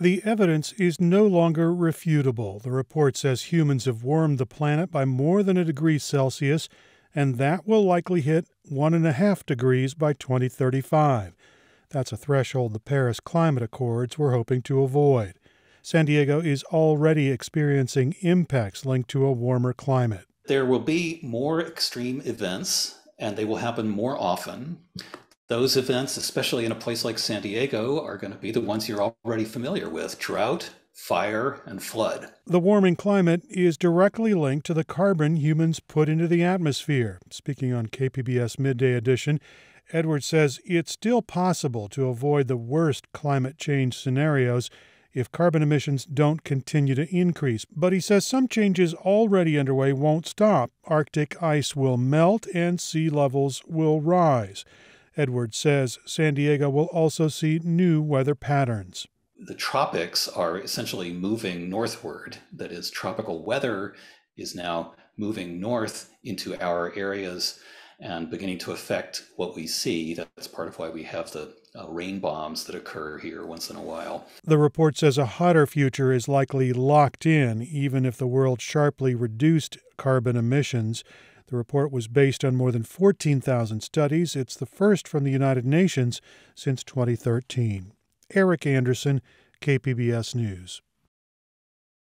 The evidence is no longer refutable. The report says humans have warmed the planet by more than a degree Celsius, and that will likely hit one and a half degrees by 2035. That's a threshold the Paris Climate Accords were hoping to avoid. San Diego is already experiencing impacts linked to a warmer climate. There will be more extreme events, and they will happen more often. Those events, especially in a place like San Diego, are going to be the ones you're already familiar with drought, fire, and flood. The warming climate is directly linked to the carbon humans put into the atmosphere. Speaking on KPBS Midday Edition, Edwards says it's still possible to avoid the worst climate change scenarios if carbon emissions don't continue to increase. But he says some changes already underway won't stop. Arctic ice will melt and sea levels will rise. Edwards says San Diego will also see new weather patterns. The tropics are essentially moving northward. That is, tropical weather is now moving north into our areas and beginning to affect what we see. That's part of why we have the uh, rain bombs that occur here once in a while. The report says a hotter future is likely locked in, even if the world sharply reduced carbon emissions. The report was based on more than 14,000 studies. It's the first from the United Nations since 2013. Eric Anderson, KPBS News.